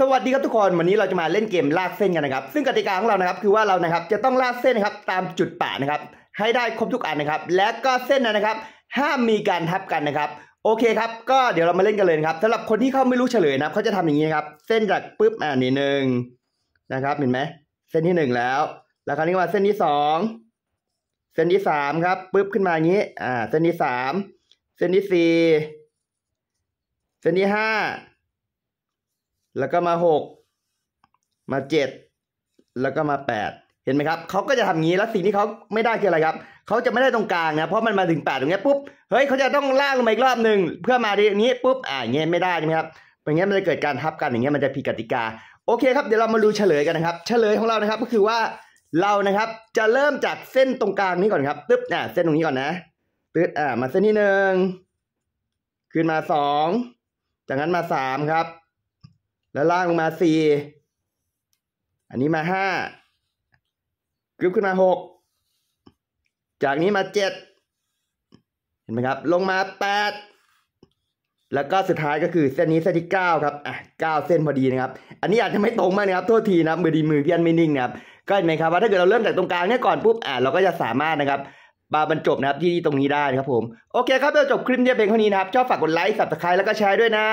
สวัสดีครับทุกคนวันนี้เราจะมาเล่นเกมลากเส้นกันนะครับ ซึ่งกติกาของเรานะครับ คือว่าเรานะครับ จะต้องลากเส้นนะครับ ตามจุดป่านะครับ ให้ได้ครบทุกอันนะครับ และก็เส้นนะครับ ห้ามมีการทับกันนะครับ โอเคครับ ก็เดี๋ยวเรามาเล่นกันเลยครับสำหรับคนที่เขาไม่รู้เฉลยนะครับเขาจะทำอย่างนี้ครับ เส้นจากปุ๊บอ่านี่หนึ่งนะครับ เห็นไหมเส้นที่หนึ่งแล้ว แล้วคราวนี้มาเส้นที่สองเส้นที่สามครับปุ๊บขึ้นมาอย่างนี้ อ่า เส้นที่สามเส้นที่สี่เส้นที่ห้าแล้วก็มาหกมาเจ็ดแล้วก็มาแปดเห็นไหมครับเขาก็จะทำางี้แล้วสิ่งที่เขาไม่ได้คืออะไรครับเขาจะไม่ได้ตรงกลางนะเพราะมันมาถึงแปดตรงนี้ปุ๊บเฮ้ยเขาจะต้องลากลงมาอีกรอบหนึ่งเพื่อมาที่นี้ ปุ๊บอ่าเงี้ยไม่ได้ใช่ไหมครับอย่างเงี้ยมันจะเกิดการทับกันอย่างเงี้ยมันจะผิดกติกาโอเคครับเดี๋ยวเรามาดูเฉลยกันนะครับ เฉลยของเรานะครับ ก็คือว่าเรานะครับจะเริ่มจากเส้นตรงกลางนี้ก่อนครับตึ๊บอ่าเส้นตรงนี้ก่อนนะตึ๊บอ่า มาเส้นที่หนึ่งขึ้นมาสองจากนั้นมาสามครับแล้วล่างลงมาสี่ อันนี้มาห้ากรึบขึ้นมาหก จากนี้มาเจ็ด เห็นไหมครับ ลงมาแปดแล้วก็สุดท้ายก็คือเส้นนี้เส้นที่เก้าครับ อ่ะ เก้าเส้นพอดีนะครับ อันนี้อาจจะไม่ตรงมากนะครับ โทษทีนะ มือดีมือเพี้ยนไม่นิ่งนะครับก็เห็นไหมครับว่าถ้าเกิดเราเริ่มจากตรงกลางเนี่ยก่อนปุ๊บ อ่ะ เราก็จะสามารถนะครับมาบรรจบนะครับที่ตรงนี้ได้นะครับผม โอเคครับเราจบคลิปเียเพียงเท่านี้นะครับ ชอบฝากกดไลค์สับสไครต์แล้วก็แชร์ด้วยนะ